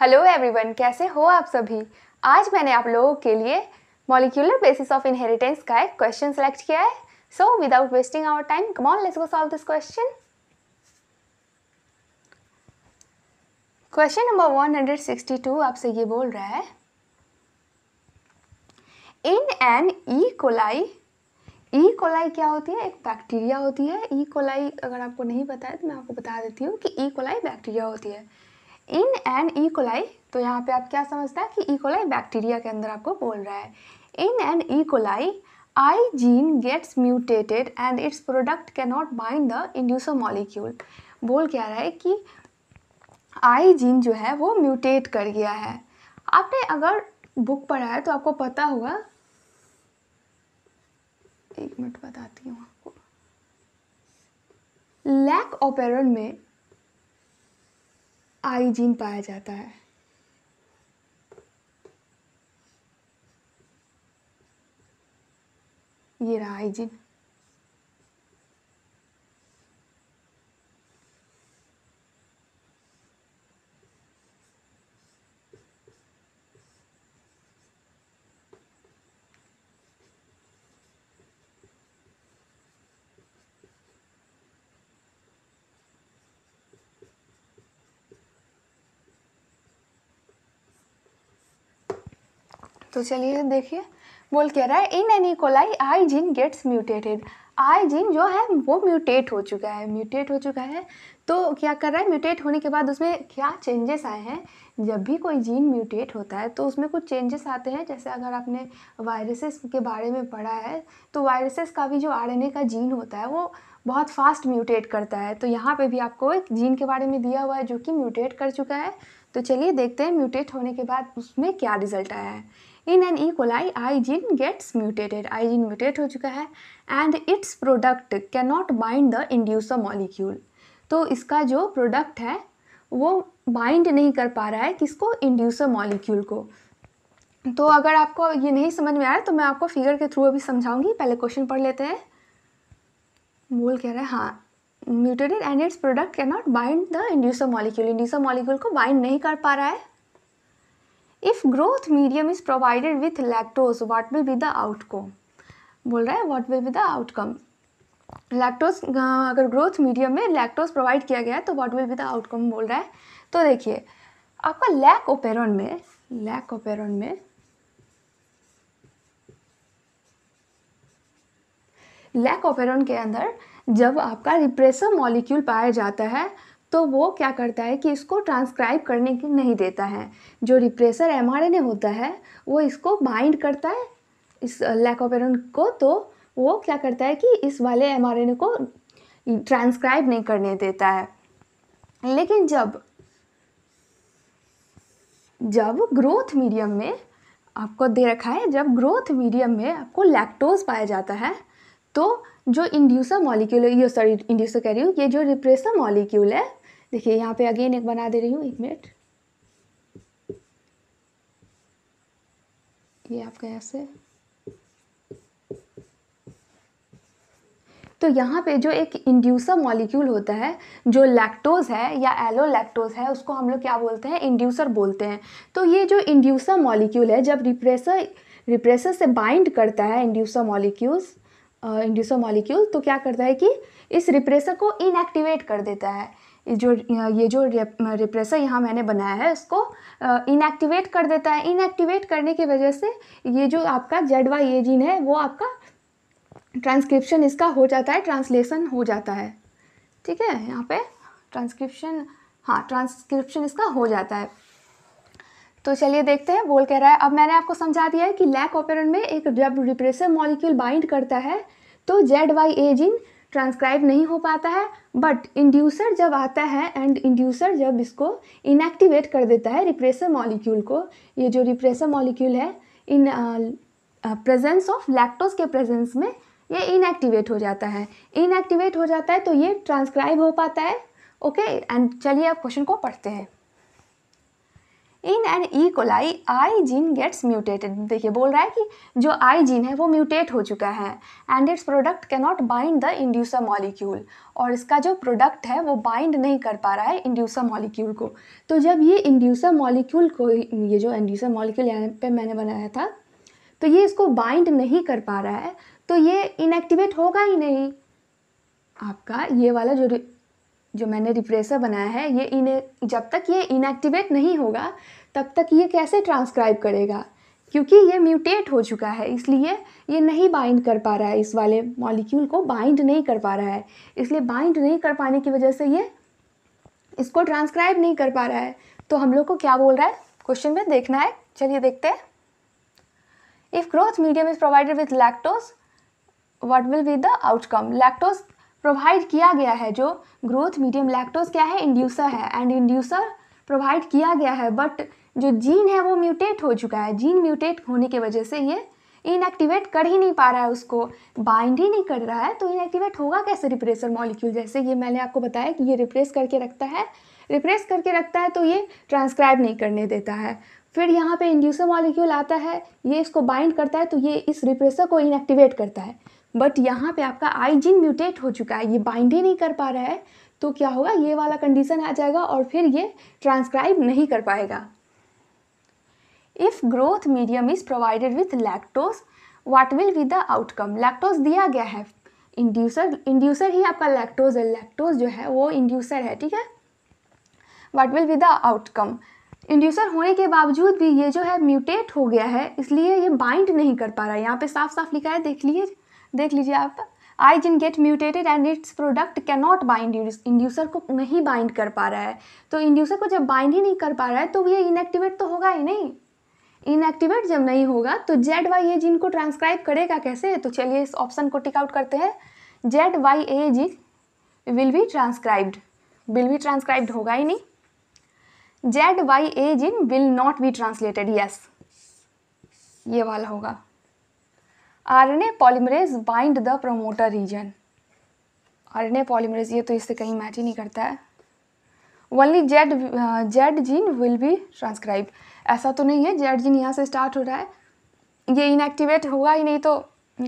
Hello everyone कैसे हो आप सभी आज मैंने आप लोगों के लिए मॉलिक्यूलर बेसिस ऑफ इनहेरिटेंस का एक क्वेश्चन सेलेक्ट किया है so without wasting our time come on let's go solve this question question number 162 आपसे ये बोल रहा है in an E coli E coli क्या होती है एक बैक्टीरिया होती है ई e. कोलाई अगर आपको नहीं पता है तो मैं आपको बता देती हूँ कि ई कोलाई बैक्टीरिया होती है इन एंड ई कोलाई तो यहाँ पे आप क्या समझते हैं कि ई कोलाई बैक्टीरिया के अंदर आपको बोल रहा है in and E coli I gene gets mutated and its product can not bind the inducer molecule बोल क्या रहा है कि आई जीन जो है वो म्यूटेट कर गया है आपने अगर बुक पढ़ा है तो आपको पता होगा एक मिनट बताती हूँ आपको लैक ऑपेरन में आई जीन पाया जाता है ये रहा आई जीन तो चलिए देखिए बोल कह रहा है in coli I gene gets mutated I gene जो है वो म्यूटेट हो चुका है म्यूटेट हो चुका है तो क्या कर रहा है म्यूटेट होने के बाद उसमें क्या चेंजेस आए हैं जब भी कोई जीन म्यूटेट होता है तो उसमें कुछ चेंजेस आते हैं जैसे अगर आपने वायरसेस के बारे में पढ़ा है तो वायरसेस का भी जो आर का जीन होता है वो बहुत फास्ट म्यूटेट करता है तो यहाँ पे भी आपको एक जीन के बारे में दिया हुआ है जो कि म्यूटेट कर चुका है तो चलिए देखते हैं म्यूटेट होने के बाद उसमें क्या रिजल्ट आया है in an I gene gets mutated I gene mutate हो चुका है and its product can not bind the inducer molecule तो इसका जो प्रोडक्ट है वो बाइंड नहीं कर पा रहा है किसको इंड्यूसर मॉलिक्यूल को तो अगर आपको ये नहीं समझ में आ रहा तो मैं आपको फिगर के थ्रू अभी समझाऊंगी पहले क्वेश्चन पढ़ लेते हैं बोल कह रहे हैं हाँ mutated and its product can not bind the inducer molecule inducer molecule को बाइंड नहीं कर पा रहा है if growth medium is provided with lactose what will be the outcome बोल रहा है what will be the outcome lactose अगर ग्रोथ मीडियम में लैक्टोज प्रोवाइड किया गया है तो what will be the outcome बोल रहा है तो देखिए आपका लैक ओपेरॉन में लैक ओपेरॉन में लैक ओपेरॉन के अंदर जब आपका रिप्रेसर मॉलिक्यूल पाया जाता है तो वो क्या करता है कि इसको ट्रांसक्राइब करने की नहीं देता है जो रिप्रेसर एम होता है वो इसको बाइंड करता है इस लैकोपेरन को तो वो क्या करता है कि इस वाले एम को ट्रांसक्राइब नहीं करने देता है लेकिन जब जब ग्रोथ मीडियम में आपको दे रखा है जब ग्रोथ मीडियम में आपको लैक्टोज पाया जाता है तो जो इंड्यूसर मॉलिक्यूल ये सॉरी इंड्यूसर कह रही हूँ ये जो रिप्रेसर मॉलिक्यूल है देखिए यहाँ पे अगेन एक बना दे रही हूँ एक मिनट ये आपका ऐसे तो यहाँ पे जो एक इंड्यूसर मॉलिक्यूल होता है जो लैक्टोज है या एलो लैक्टोज है उसको हम लोग क्या बोलते हैं इंड्यूसर बोलते हैं तो ये जो इंड्यूसर मॉलिक्यूल है जब रिप्रेसर रिप्रेसर से बाइंड करता है इंड्यूसर मॉलिक्यूल्स इंड्यूसर मॉलिक्यूल तो क्या करता है कि इस रिप्रेसर को इनएक्टिवेट कर देता है जो ये जो रिप्रेसर यहाँ मैंने बनाया है इसको इनएक्टिवेट कर देता है इनएक्टिवेट करने की वजह से ये जो आपका जेड वाई ए जीन है वो आपका ट्रांसक्रिप्शन इसका हो जाता है ट्रांसलेशन हो जाता है ठीक है यहाँ पे ट्रांसक्रिप्शन हाँ ट्रांसक्रिप्शन इसका हो जाता है तो चलिए देखते हैं बोल कह रहा है अब मैंने आपको समझा दिया है कि लैक ऑपरन में एक जब रिप्रेसर मॉलिक्यूल बाइंड करता है तो Z Y A gene transcribe नहीं हो पाता है बट इंड्यूसर जब आता है एंड इंड्यूसर जब इसको इनएक्टिवेट कर देता है रिप्रेसर मॉलिक्यूल को ये जो रिप्रेसर मॉलिक्यूल है इन प्रेजेंस ऑफ लैक्टोज के प्रेजेंस में ये इनएक्टिवेट हो जाता है इनएक्टिवेट हो जाता है तो ये ट्रांसक्राइब हो पाता है ओके एंड चलिए आप क्वेश्चन को पढ़ते हैं in an E coli I gene gets mutated देखिए बोल रहा है कि जो आई जीन है वो म्यूटेट हो चुका है and its product can not bind the inducer molecule और इसका जो प्रोडक्ट है वो बाइंड नहीं कर पा रहा है इंड्यूसर मॉलिक्यूल को तो जब ये इंड्यूसर मॉलिक्यूल को ये जो इंड्यूसर मॉलिक्यूल यहाँ पे मैंने बनाया था तो ये इसको बाइंड नहीं कर पा रहा है तो ये इनएक्टिवेट होगा ही नहीं आपका ये वाला जो जो मैंने रिप्रेसर बनाया है ये इन जब तक ये इनएक्टिवेट नहीं होगा तब तक ये कैसे ट्रांसक्राइब करेगा क्योंकि ये म्यूटेट हो चुका है इसलिए ये नहीं बाइंड कर पा रहा है इस वाले मॉलिक्यूल को बाइंड नहीं कर पा रहा है इसलिए बाइंड नहीं कर पाने की वजह से ये इसको ट्रांसक्राइब नहीं कर पा रहा है तो हम लोग को क्या बोल रहा है क्वेश्चन में देखना है चलिए देखते हैं if growth medium is provided with lactose what will be the outcome lactose provide किया गया है जो ग्रोथ मीडियम लैक्टोज क्या है इंड्यूसर है एंड इंड्यूसर प्रोवाइड किया गया है बट जो जीन है वो म्यूटेट हो चुका है जीन म्यूटेट होने की वजह से ये इनएक्टिवेट कर ही नहीं पा रहा है उसको बाइंड ही नहीं कर रहा है तो इनएक्टिवेट होगा कैसे रिप्रेसर मॉलिक्यूल जैसे ये मैंने आपको बताया कि ये रिप्रेस करके रखता है रिप्रेस करके रखता है तो ये ट्रांसक्राइब नहीं करने देता है फिर यहाँ पे इंड्यूसर मॉलिक्यूल आता है ये इसको बाइंड करता है तो ये इस रिप्रेसर को इनएक्टिवेट करता है बट यहाँ पे आपका आई जीन म्यूटेट हो चुका है ये बाइंड ही नहीं कर पा रहा है तो क्या होगा ये वाला कंडीशन आ जाएगा और फिर ये ट्रांसक्राइब नहीं कर पाएगा if growth medium is provided with lactose what will be the outcome lactose दिया गया है इंड्यूसर इंड्यूसर ही आपका लैक्टोज है लैक्टोज जो है वो इंड्यूसर है ठीक है what will be the outcome inducer होने के बावजूद भी ये जो है म्यूटेट हो गया है इसलिए ये बाइंड नहीं कर पा रहा है यहाँ पे साफ साफ लिखा है देख लीजिए देख लीजिए आप I gene get mutated and its product can not bind inducer को नहीं बाइंड कर पा रहा है तो इंड्यूसर को जब बाइंड ही नहीं कर पा रहा है तो ये इनएक्टिवेट तो होगा ही नहीं इनएक्टिवेट जब नहीं होगा तो जेड वाई ए जिन को ट्रांसक्राइब करेगा कैसे तो चलिए इस ऑप्शन को टिकआउट करते हैं Z Y A gene will be transcribed will be transcribed होगा ही नहीं Z Y A gene will not be translated yes ये वाला होगा RNA polymerase bind the promoter region RNA polymerase ये तो इससे कहीं मैच ही नहीं करता है only Z Z gene will be transcribe ऐसा तो नहीं है जेड जीन यहाँ से स्टार्ट हो रहा है ये इनएक्टिवेट होगा ही नहीं तो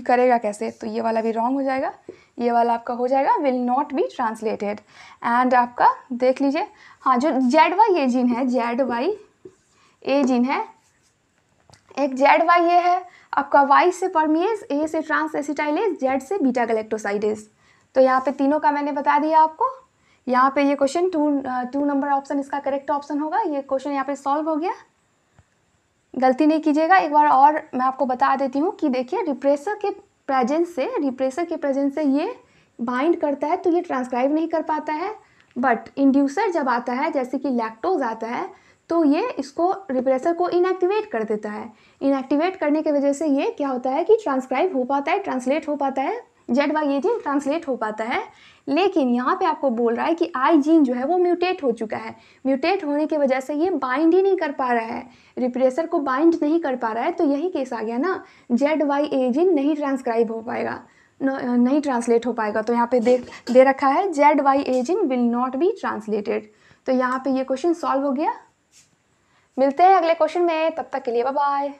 करेगा कैसे तो ये वाला भी रॉन्ग हो जाएगा ये वाला आपका हो जाएगा will not be translated and आपका देख लीजिए हाँ जो जेड वाई ए जीन है जेड वाई ए जीन है एक जेड वाई ये है आपका वाई से परमिएज ए से ट्रांस एसिटाइलेज जेड से बीटा गलेक्टोसाइडेज तो यहाँ पे तीनों का मैंने बता दिया आपको यहाँ पे ये question two two number option इसका करेक्ट ऑप्शन होगा ये क्वेश्चन यहाँ पे सॉल्व हो गया गलती नहीं कीजिएगा एक बार और मैं आपको बता देती हूँ कि देखिए रिप्रेसर के प्रेजेंस से रिप्रेसर के प्रेजेंस से ये बाइंड करता है तो ये ट्रांसक्राइब नहीं कर पाता है बट इंड्यूसर जब आता है जैसे कि लैक्टोज आता है तो ये इसको रिप्रेसर को इनएक्टिवेट कर देता है इनएक्टिवेट करने की वजह से ये क्या होता है कि ट्रांसक्राइब हो पाता है ट्रांसलेट हो पाता है Z Y A gene translate हो पाता है लेकिन यहाँ पे आपको बोल रहा है कि आई जीन जो है वो म्यूटेट हो चुका है म्यूटेट होने की वजह से ये बाइंड ही नहीं कर पा रहा है रिप्रेसर को बाइंड नहीं कर पा रहा है तो यही केस आ गया ना जेड वाई ए जीन नहीं ट्रांसक्राइब हो पाएगा नहीं ट्रांसलेट हो पाएगा तो यहाँ पे दे दे रखा है Z Y A gene will not be translated तो यहाँ पे ये क्वेश्चन सॉल्व हो गया मिलते हैं अगले क्वेश्चन में तब तक के लिए बाय बाय